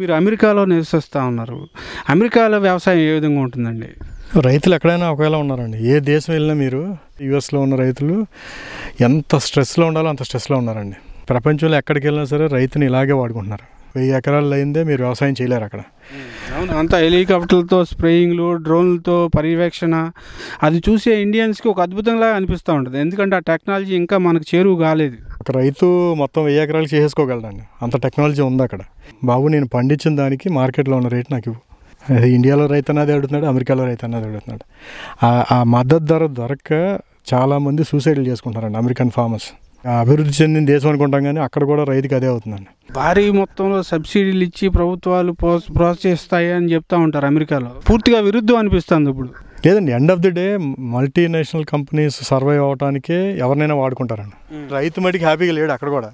మీరు అమెరికాలో నివసిస్తూ ఉన్నారు అమెరికాలో వ్యవసాయం ఏ విధంగా ఉంటుందండి రైతులు ఎక్కడైనా ఒకవేళ ఉన్నారండి ఏ దేశం వెళ్ళినా మీరు యుఎస్లో ఉన్న రైతులు ఎంత స్ట్రెస్లో ఉండాలో అంత స్ట్రెస్లో ఉన్నారండి ప్రపంచంలో ఎక్కడికి వెళ్ళినా సరే రైతుని ఇలాగే వాడుకుంటున్నారు వెయ్యి ఎకరాలు అయిందే మీరు వ్యవసాయం చేయలేరు అక్కడ అవును అంత హెలికాప్టర్లతో స్ప్రేయింగ్లు డ్రోన్లతో పర్యవేక్షణ అది చూసే ఇండియన్స్కి ఒక అద్భుతంగా అనిపిస్తూ ఉంటుంది ఎందుకంటే ఆ టెక్నాలజీ ఇంకా మనకు చేరువు కాలేదు ఒక రైతు మొత్తం వెయ్యి ఎకరాలు చేసేసుకోగలడండి అంత టెక్నాలజీ ఉంది అక్కడ బాబు నేను పండించిన దానికి మార్కెట్లో ఉన్న రేటు నాకు ఇవ్వు ఇండియాలో రైతు అన్నది అడుగుతున్నాడు అమెరికాలో రైతు అన్నది అడుగుతున్నాడు ఆ మద్దతు ధర దొరక్క చాలామంది సూసైడ్లు చేసుకుంటారండి అమెరికన్ ఫార్మర్స్ అభివృద్ధి చెందిన దేశం అనుకుంటాం కానీ అక్కడ కూడా రైతుకి అదే అవుతుందండి భారీ మొత్తంలో సబ్సిడీలు ఇచ్చి ప్రభుత్వాలు ప్రోత్సహిస్తాయి అని చెప్తా ఉంటారు అమెరికాలో పూర్తిగా విరుద్ధం అనిపిస్తుంది ఇప్పుడు లేదండి end of the day multinational companies survive అవడానికే ఎవరినైనా వాడుకుంటారండి రైతు మటుకి హ్యాపీగా లేడు అక్కడ కూడా